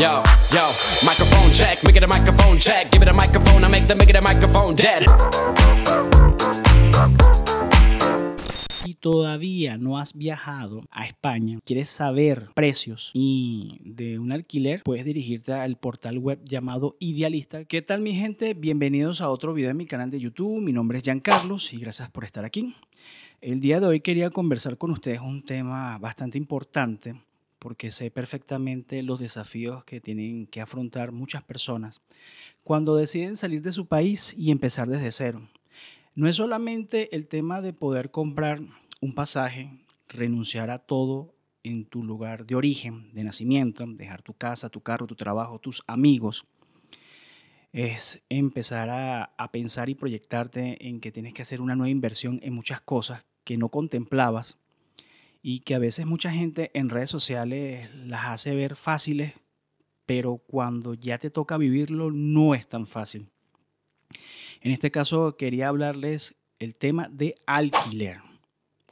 Yo, yo, microphone check, check, give microphone, I make the dead. Si todavía no has viajado a España, quieres saber precios y de un alquiler, puedes dirigirte al portal web llamado Idealista. ¿Qué tal mi gente? Bienvenidos a otro video de mi canal de YouTube. Mi nombre es Jean Carlos y gracias por estar aquí. El día de hoy quería conversar con ustedes un tema bastante importante porque sé perfectamente los desafíos que tienen que afrontar muchas personas cuando deciden salir de su país y empezar desde cero. No es solamente el tema de poder comprar un pasaje, renunciar a todo en tu lugar de origen, de nacimiento, dejar tu casa, tu carro, tu trabajo, tus amigos. Es empezar a, pensar y proyectarte en que tienes que hacer una nueva inversión en muchas cosas que no contemplabas y que a veces mucha gente en redes sociales las hace ver fáciles, pero cuando ya te toca vivirlo no es tan fácil. En este caso quería hablarles el tema de alquiler.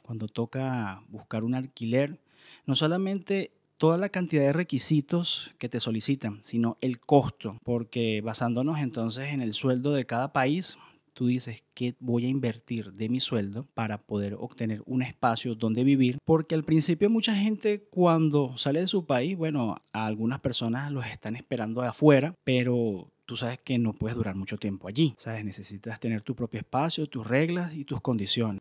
Cuando toca buscar un alquiler, no solamente toda la cantidad de requisitos que te solicitan, sino el costo, porque basándonos entonces en el sueldo de cada país, tú dices que voy a invertir de mi sueldo para poder obtener un espacio donde vivir, porque al principio mucha gente cuando sale de su país, bueno, algunas personas los están esperando afuera, pero tú sabes que no puedes durar mucho tiempo allí, ¿sabes? Necesitas tener tu propio espacio, tus reglas y tus condiciones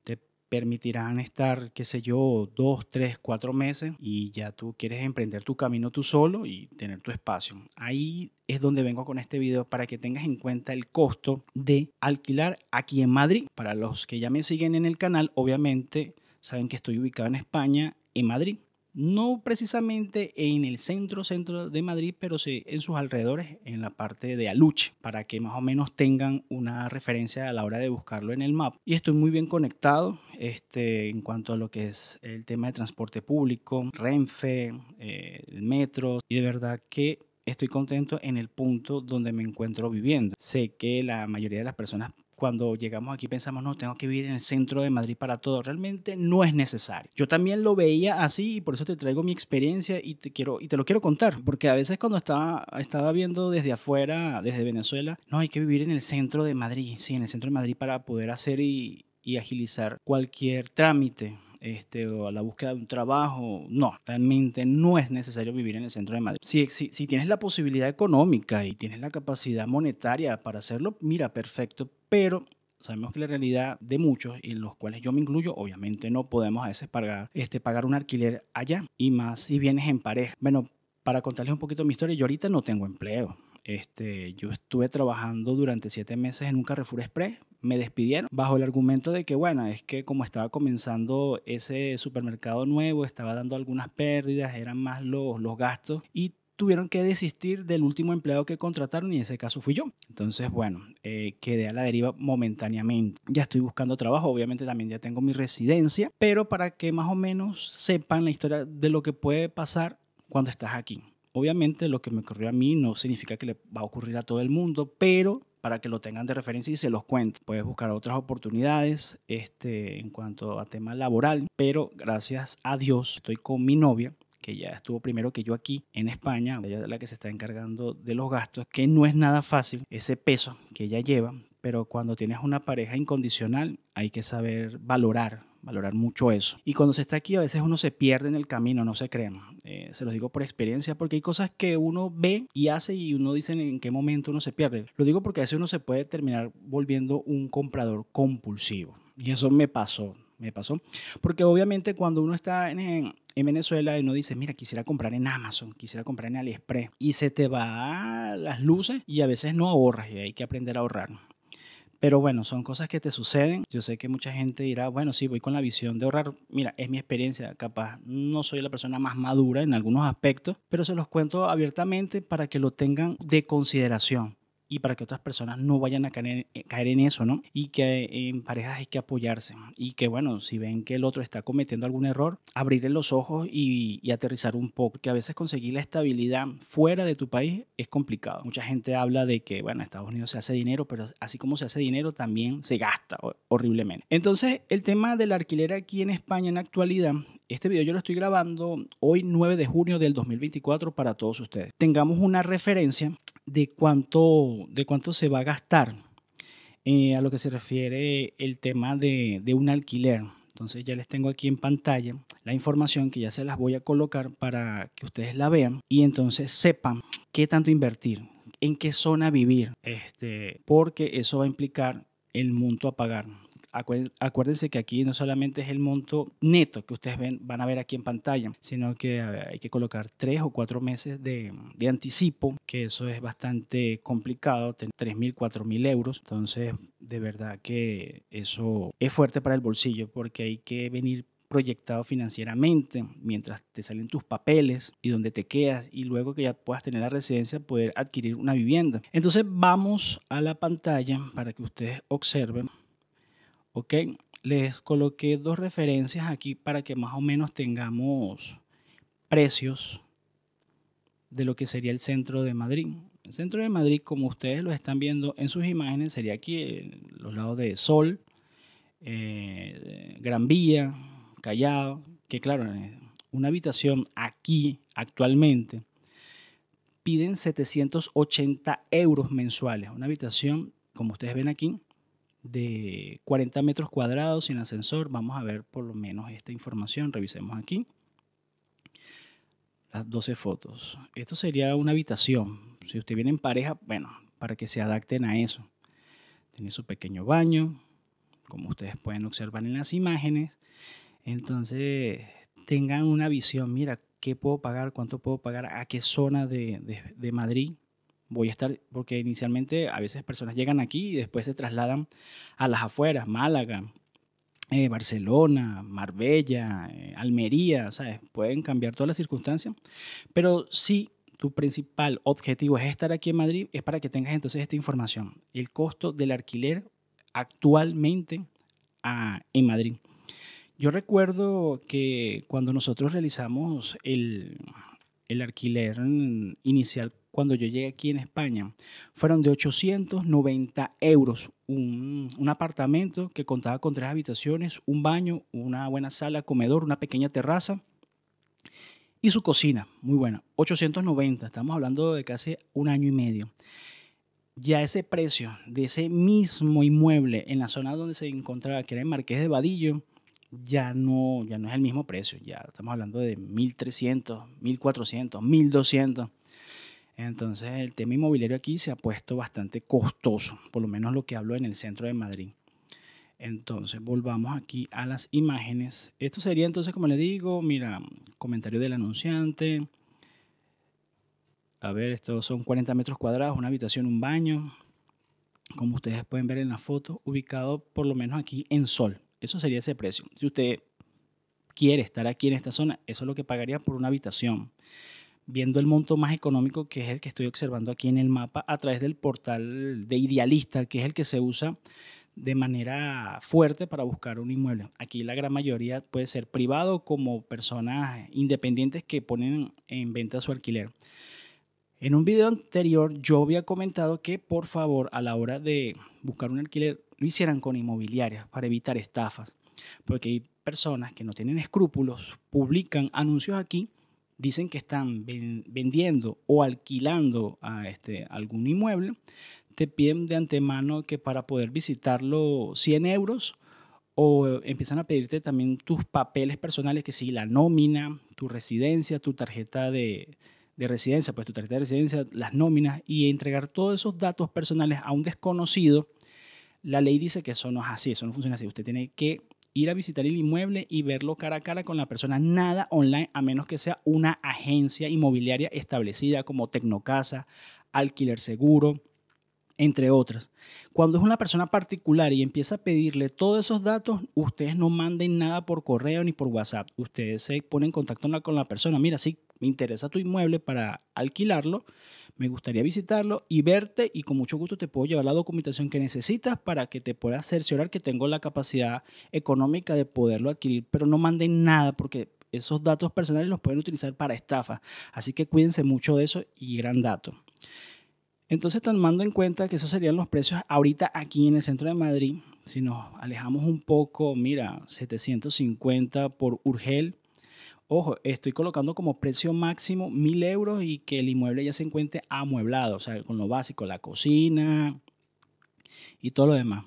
permitirán estar, qué sé yo, dos, tres, cuatro meses y ya tú quieres emprender tu camino tú solo y tener tu espacio. Ahí es donde vengo con este video para que tengas en cuenta el costo de alquilar aquí en Madrid. Para los que ya me siguen en el canal, obviamente saben que estoy ubicado en España, en Madrid no precisamente en el centro, centro de Madrid, pero sí en sus alrededores, en la parte de Aluche, para que más o menos tengan una referencia a la hora de buscarlo en el mapa. Y estoy muy bien conectado este, en cuanto a lo que es el tema de transporte público, Renfe, eh, el metro, y de verdad que estoy contento en el punto donde me encuentro viviendo. Sé que la mayoría de las personas cuando llegamos aquí pensamos, no, tengo que vivir en el centro de Madrid para todo. Realmente no es necesario. Yo también lo veía así y por eso te traigo mi experiencia y te, quiero, y te lo quiero contar. Porque a veces cuando estaba, estaba viendo desde afuera, desde Venezuela, no, hay que vivir en el centro de Madrid, sí, en el centro de Madrid para poder hacer y, y agilizar cualquier trámite este, o a la búsqueda de un trabajo. No, realmente no es necesario vivir en el centro de Madrid. Si, si, tienes la posibilidad económica y tienes la capacidad monetaria para hacerlo, mira, perfecto, pero sabemos que la realidad de muchos, y en los cuales yo me incluyo, obviamente no podemos a veces pagar, este, pagar un alquiler allá, y más si vienes en pareja. Bueno, para contarles un poquito mi historia, yo ahorita no tengo empleo. Este, yo estuve trabajando durante siete meses en un Carrefour Express, me despidieron bajo el argumento de que, bueno, es que como estaba comenzando ese supermercado nuevo, estaba dando algunas pérdidas, eran más los, los gastos y tuvieron que desistir del último empleado que contrataron y en ese caso fui yo. Entonces, bueno, eh, quedé a la deriva momentáneamente. Ya estoy buscando trabajo, obviamente también ya tengo mi residencia, pero para que más o menos sepan la historia de lo que puede pasar cuando estás aquí. Obviamente lo que me ocurrió a mí no significa que le va a ocurrir a todo el mundo, pero para que lo tengan de referencia y se los cuente. Puedes buscar otras oportunidades este, en cuanto a tema laboral, pero gracias a Dios estoy con mi novia que ya estuvo primero que yo aquí en España, ella es la que se está encargando de los gastos, que no es nada fácil ese peso que ella lleva, pero cuando tienes una pareja incondicional hay que saber valorar, valorar mucho eso. Y cuando se está aquí a veces uno se pierde en el camino, no se crean. Eh, se los digo por experiencia porque hay cosas que uno ve y hace y uno dice en qué momento uno se pierde. Lo digo porque a veces uno se puede terminar volviendo un comprador compulsivo. Y eso me pasó, me pasó. Porque obviamente cuando uno está en, en Venezuela y uno dice, mira, quisiera comprar en Amazon, quisiera comprar en AliExpress, y se te va las luces y a veces no ahorras y hay que aprender a ahorrar. Pero bueno, son cosas que te suceden. Yo sé que mucha gente dirá, bueno, sí, voy con la visión de ahorrar. Mira, es mi experiencia. Capaz no soy la persona más madura en algunos aspectos, pero se los cuento abiertamente para que lo tengan de consideración y para que otras personas no vayan a caer, en eh, eso, ¿no? Y que eh, en parejas hay que apoyarse y que, bueno, si ven que el otro está cometiendo algún error, abrirle los ojos y, aterrizar un poco, que a veces conseguir la estabilidad fuera de tu país es complicado. Mucha gente habla de que, bueno, Estados Unidos se hace dinero, pero así como se hace dinero, también se gasta horriblemente. Entonces, el tema de la alquiler aquí en España en actualidad este video yo lo estoy grabando hoy 9 de junio del 2024 para todos ustedes. Tengamos una referencia de cuánto, de cuánto se va a gastar eh, a lo que se refiere el tema de, un alquiler. Entonces ya les tengo aquí en pantalla la información que ya se las voy a colocar para que ustedes la vean y entonces sepan qué tanto invertir, en qué zona vivir, este, porque eso va a implicar el monto a pagar acuérdense que aquí no solamente es el monto neto que ustedes van a ver aquí en pantalla, sino que eh, hay que colocar tres o cuatro meses de, anticipo, que eso es bastante complicado, mil 3.000, 4.000 euros. Entonces, de verdad que eso es fuerte para el bolsillo porque hay que venir proyectado financieramente, mientras te salen tus papeles y donde te quedas y luego que ya puedas tener la residencia, poder adquirir una vivienda. Entonces vamos a la pantalla para que ustedes observen ¿ok? Les coloqué dos referencias aquí para que más o menos tengamos precios de lo que sería el centro de Madrid. El centro de Madrid, como ustedes lo están viendo en sus imágenes, sería aquí, los lados de Sol, eh, Gran Vía, Callao, que claro, eh, una habitación aquí actualmente piden 780 euros mensuales. Una habitación, como ustedes ven aquí, de 40 metros cuadrados sin ascensor. Vamos a ver por lo menos esta información. Revisemos aquí. Las 12 fotos. Esto sería una habitación. Si usted viene en pareja, bueno, para que se adapten a eso. Tiene su pequeño baño, como ustedes pueden observar en las imágenes. Entonces, tengan una visión. Mira, ¿qué puedo pagar? ¿Cuánto puedo pagar? ¿A qué zona de, de Madrid? voy a estar, porque inicialmente a veces personas llegan aquí y después se trasladan a las afueras, Málaga, eh, Barcelona, Marbella, eh, Almería, ¿sabes? Pueden cambiar todas las circunstancias, pero si tu principal objetivo es estar aquí en Madrid, es para que tengas entonces esta información. El costo del alquiler actualmente ah, en Madrid. Yo recuerdo que cuando nosotros realizamos el, el alquiler inicial cuando yo llegué aquí en España. Fueron de 890 euros, un, apartamento que contaba con tres habitaciones, un baño, una buena sala, comedor, una pequeña terraza y su cocina, muy buena, 890, estamos hablando de casi un año y medio. Ya ese precio de ese mismo inmueble en la zona donde se encontraba, que era el Marqués de Vadillo, ya no, ya no es el mismo precio, ya estamos hablando de 1.300, 1.400, 1.200. Entonces el tema inmobiliario aquí se ha puesto bastante costoso, por lo menos lo que hablo en el centro de Madrid. Entonces volvamos aquí a las imágenes. Esto sería entonces, como le digo, mira, comentario del anunciante. A ver, estos son 40 metros cuadrados, una habitación, un baño. Como ustedes pueden ver en la foto, ubicado por lo menos aquí en Sol. Eso sería ese precio. Si usted quiere estar aquí en esta zona, eso es lo que pagaría por una habitación viendo el monto más económico que es el que estoy observando aquí en el mapa a través del portal de Idealista, que es el que se usa de manera fuerte para buscar un inmueble. Aquí la gran mayoría puede ser privado como personas independientes que ponen en venta su alquiler. En un video anterior yo había comentado que por favor a la hora de buscar un alquiler lo hicieran con inmobiliarias para evitar estafas, porque hay personas que no tienen escrúpulos, publican anuncios aquí dicen que están vendiendo o alquilando a este, algún inmueble, te piden de antemano que para poder visitarlo 100 euros o empiezan a pedirte también tus papeles personales, que si la nómina, tu residencia, tu tarjeta de, de residencia, pues tu tarjeta de residencia, las nóminas, y entregar todos esos datos personales a un desconocido, la ley dice que eso no es así, eso no funciona así. Usted tiene que ir a visitar el inmueble y verlo cara a cara con la persona, nada online, a menos que sea una agencia inmobiliaria establecida como Tecnocasa, Alquiler Seguro, entre otras. Cuando es una persona particular y empieza a pedirle todos esos datos, ustedes no manden nada por correo ni por WhatsApp. Ustedes se ponen en contacto con la persona. Mira, sí, me interesa tu inmueble para alquilarlo, me gustaría visitarlo y verte y con mucho gusto te puedo llevar la documentación que necesitas para que te pueda cerciorar que tengo la capacidad económica de poderlo adquirir, pero no manden nada porque esos datos personales los pueden utilizar para estafa, así que cuídense mucho de eso y gran dato. Entonces, tomando en cuenta que esos serían los precios ahorita aquí en el centro de Madrid, si nos alejamos un poco, mira, 750 por Urgel, ojo, estoy colocando como precio máximo mil euros y que el inmueble ya se encuentre amueblado, o sea, con lo básico, la cocina y todo lo demás.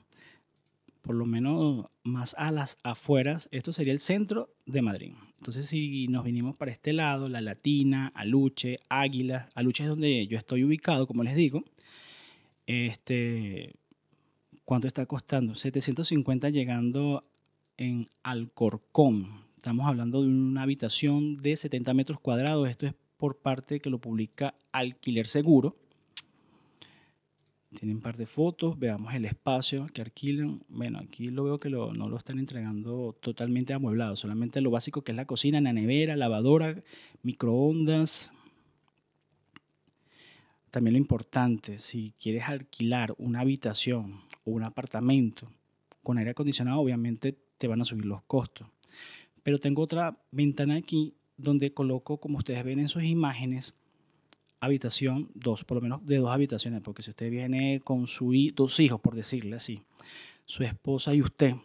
Por lo menos más a las afueras, esto sería el centro de Madrid. Entonces, si nos vinimos para este lado, La Latina, Aluche, Águila, Aluche es donde yo estoy ubicado, como les digo, este, ¿cuánto está costando? 750 llegando en Alcorcón Estamos hablando de una habitación de 70 metros cuadrados. Esto es por parte que lo publica Alquiler Seguro. Tienen un par de fotos, veamos el espacio que alquilan. Bueno, aquí lo veo que no lo están entregando totalmente amueblado, solamente lo básico que es la cocina, la nevera, lavadora, microondas. También lo importante, si quieres alquilar una habitación o un apartamento con aire acondicionado, obviamente te van a subir los costos pero tengo otra ventana aquí donde coloco, como ustedes ven en sus imágenes, habitación, dos, por lo menos de dos habitaciones, porque si usted viene con su, dos hijos, por decirle así, su esposa y usted,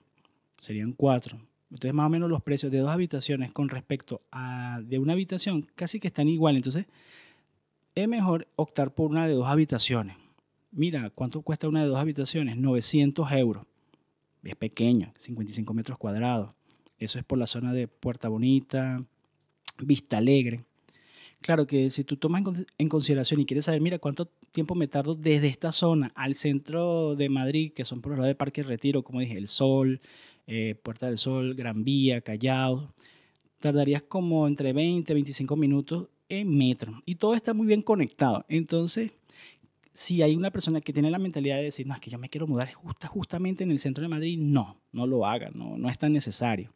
serían cuatro. Entonces más o menos los precios de dos habitaciones con respecto a de una habitación casi que están igual. Entonces es mejor optar por una de dos habitaciones. Mira, ¿cuánto cuesta una de dos habitaciones? 900 euros. Es pequeño, 55 metros cuadrados. Eso es por la zona de Puerta Bonita, Vista Alegre. Claro que si tú tomas en consideración y quieres saber, mira, cuánto tiempo me tardo desde esta zona al centro de Madrid, que son por los de Parque Retiro, como dije, El Sol, eh, Puerta del Sol, Gran Vía, Callao, tardarías como entre 20 25 minutos en metro. Y todo está muy bien conectado. Entonces, si hay una persona que tiene la mentalidad de decir, no, es que yo me quiero mudar justamente en el centro de Madrid, no, no lo haga, no, no es tan necesario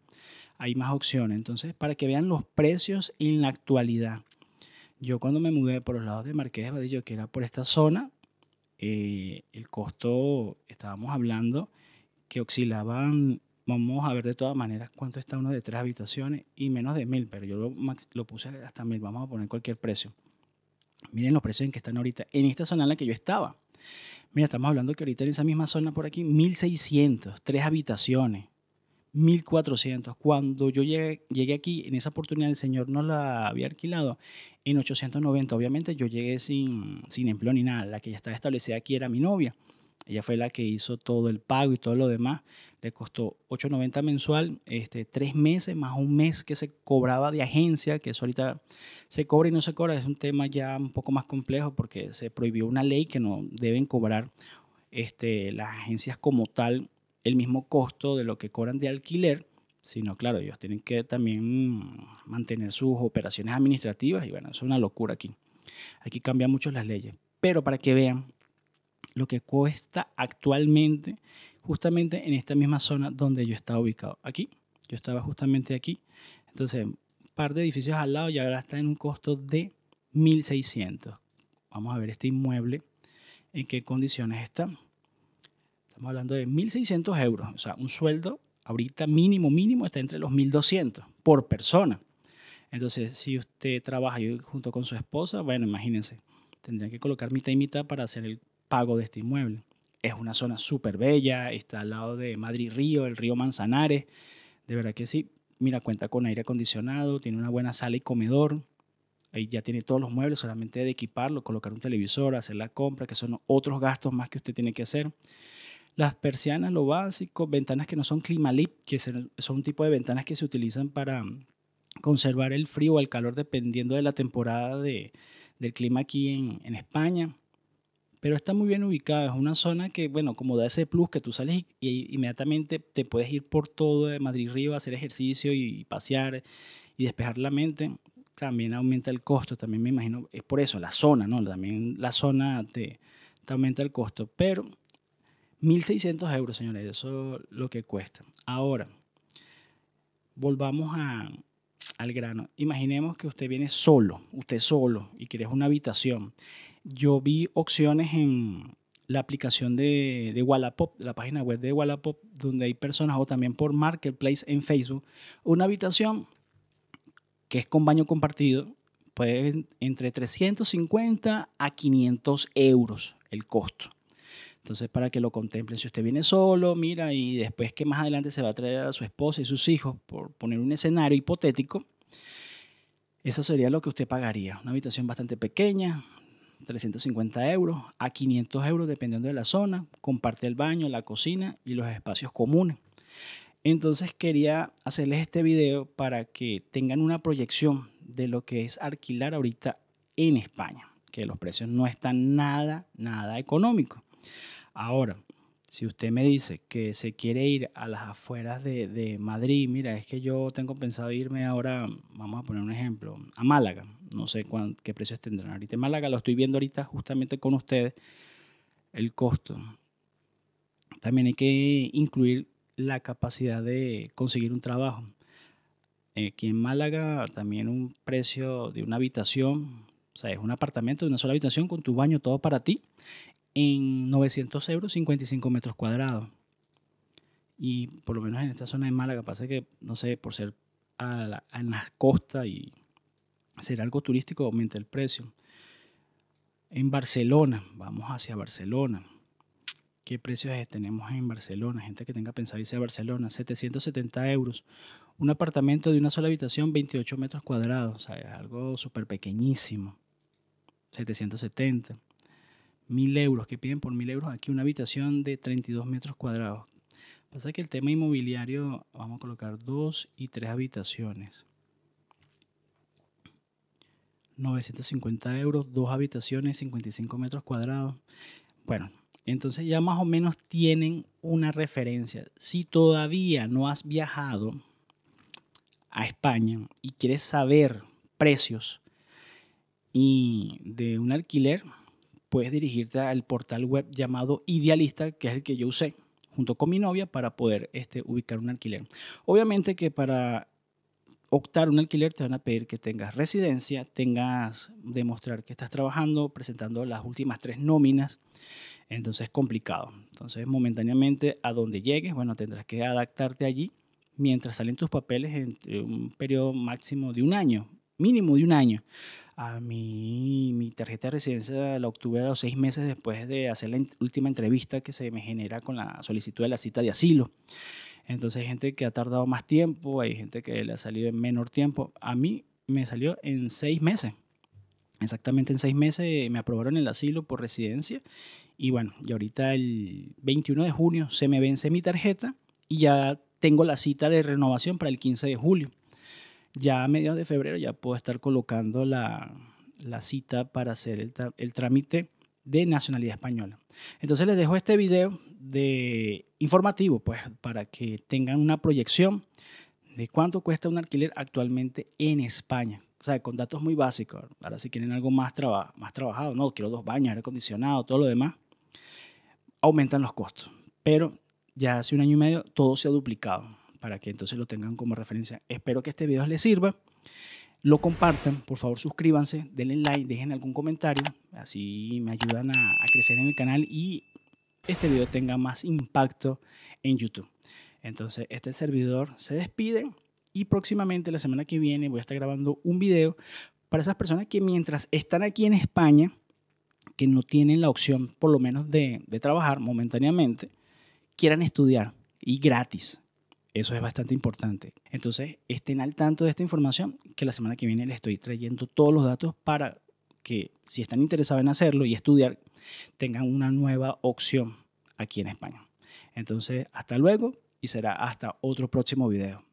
hay más opciones. Entonces, para que vean los precios en la actualidad. Yo cuando me mudé por los lados de Marqués Vadillo, que era por esta zona, eh, el costo, estábamos hablando, que oscilaban, vamos a ver de todas maneras cuánto está uno de tres habitaciones y menos de mil, pero yo lo, puse hasta mil, vamos a poner cualquier precio. Miren los precios en que están ahorita, en esta zona en la que yo estaba. Mira, estamos hablando que ahorita en esa misma zona por aquí, 1600, tres habitaciones. 1400. Cuando yo llegué, aquí, en esa oportunidad el señor no la había alquilado en 890. Obviamente yo llegué sin, sin empleo ni nada. La que ya estaba establecida aquí era mi novia. Ella fue la que hizo todo el pago y todo lo demás. Le costó 8.90 mensual, este, tres meses más un mes que se cobraba de agencia, que eso ahorita se cobra y no se cobra. Es un tema ya un poco más complejo porque se prohibió una ley que no deben cobrar este, las agencias como tal el mismo costo de lo que cobran de alquiler, sino claro, ellos tienen que también mm, mantener sus operaciones administrativas y bueno, es una locura aquí. Aquí cambian mucho las leyes, pero para que vean lo que cuesta actualmente justamente en esta misma zona donde yo estaba ubicado. Aquí, yo estaba justamente aquí. Entonces, un par de edificios al lado y ahora está en un costo de 1.600. Vamos a ver este inmueble en qué condiciones está. Estamos hablando de 1.600 euros. O sea, un sueldo ahorita mínimo, mínimo está entre los 1.200 por persona. Entonces, si usted trabaja junto con su esposa, bueno, imagínense, tendrían que colocar mitad y mitad para hacer el pago de este inmueble. Es una zona súper bella, está al lado de Madrid Río, el río Manzanares. De verdad que sí. Mira, cuenta con aire acondicionado, tiene una buena sala y comedor. Ahí ya tiene todos los muebles, solamente de equiparlo, colocar un televisor, hacer la compra, que son otros gastos más que usted tiene que hacer las persianas, lo básico, ventanas que no son climalip, que son un tipo de ventanas que se utilizan para mm, conservar el frío o el calor dependiendo de la temporada del clima aquí en, España. Pero está muy bien ubicada, es una zona que, bueno, como da ese plus que tú sales y, inmediatamente te puedes ir por todo de Madrid Río, hacer ejercicio y, pasear y despejar la mente también aumenta el costo, también me imagino, es por eso, la zona, ¿no? También la zona te, te, aumenta el costo, pero 1.600 euros, señores, eso es lo que cuesta. Ahora, volvamos al grano. Imaginemos que usted viene solo, usted solo, y quiere una habitación. Yo vi opciones en la aplicación de, de Wallapop, la página web de Wallapop, donde hay personas, o también por Marketplace en Facebook, una habitación que es con baño compartido, puede entre 350 a 500 euros el costo. Entonces, para que lo contemplen, si usted viene solo, mira, y después que más adelante se va a traer a su esposa y sus hijos, por poner un escenario hipotético, eso sería lo que usted pagaría. Una habitación bastante pequeña, 350 euros a 500 euros dependiendo de la zona, comparte el baño, la cocina y los espacios comunes. Entonces quería hacerles este video para que tengan una proyección de lo que es alquilar ahorita en España, que los precios no están nada, nada económicos. Ahora, si usted me dice que se quiere ir a las afueras de, Madrid, mira, es que yo tengo pensado irme ahora, vamos a poner un ejemplo, a Málaga. No sé qué precios tendrán ahorita en Málaga, lo estoy viendo ahorita justamente con ustedes, el costo. También hay que incluir la capacidad de conseguir un trabajo. Eh, aquí en Málaga también un precio de una habitación, o sea, es un apartamento de una sola habitación con tu baño todo para ti en 900 euros 55 metros cuadrados. Y por lo menos en esta zona de Málaga pasa que, no sé, por ser a, a las costas y ser algo turístico aumenta el precio. En Barcelona, vamos hacia Barcelona. ¿Qué precios tenemos en Barcelona? Gente que tenga pensado irse a Barcelona, 770 euros. Un apartamento de una sola habitación, 28 metros cuadrados, o sea, es algo súper pequeñísimo. 770 mil euros, que piden por mil euros aquí una habitación de 32 metros cuadrados. Pasa que el tema inmobiliario, vamos a colocar dos y tres habitaciones. 950 euros, dos habitaciones, 55 metros cuadrados. Bueno, entonces ya más o menos tienen una referencia. Si todavía no has viajado a España y quieres saber precios y de un alquiler, puedes dirigirte al portal web llamado Idealista, que es el que yo usé junto con mi novia para poder este, ubicar un alquiler. Obviamente que para optar un alquiler te van a pedir que tengas residencia, tengas demostrar que estás trabajando, presentando las últimas tres nóminas, entonces es complicado. Entonces momentáneamente a donde llegues, bueno, tendrás que adaptarte allí mientras salen tus papeles en un periodo máximo de un año, mínimo de un año. A mí, mi tarjeta de residencia la obtuve a los seis meses después de hacer la última entrevista que se me genera con la solicitud de la cita de asilo. Entonces hay gente que ha tardado más tiempo, hay gente que le ha salido en menor tiempo. A mí me salió en seis meses. Exactamente en seis meses me aprobaron el asilo por residencia y bueno, y ahorita el 21 de junio se me vence mi tarjeta y ya tengo la cita de renovación para el 15 de julio ya a mediados de febrero ya puedo estar colocando la, cita para hacer el, trámite de nacionalidad española. Entonces les dejo este video de informativo, pues, para que tengan una proyección de cuánto cuesta un alquiler actualmente en España. O sea, con datos muy básicos. Ahora si quieren algo más, más trabajado, no, quiero dos baños, aire acondicionado, todo lo demás, aumentan los costos. Pero ya hace un año y medio todo se ha duplicado para que entonces lo tengan como referencia. Espero que este video les sirva. Lo compartan, por favor suscríbanse, denle like, dejen algún comentario, así me ayudan a, crecer en el canal y este video tenga más impacto en YouTube. Entonces, este servidor se despide y próximamente la semana que viene voy a estar grabando un video para esas personas que mientras están aquí en España, que no tienen la opción por lo menos de trabajar momentáneamente, quieran estudiar y gratis. Eso es bastante importante. Entonces, estén al tanto de esta información, que la semana que viene les estoy trayendo todos los datos para que si están interesados en hacerlo y estudiar, tengan una nueva opción aquí en España. Entonces, hasta luego y será hasta otro próximo video.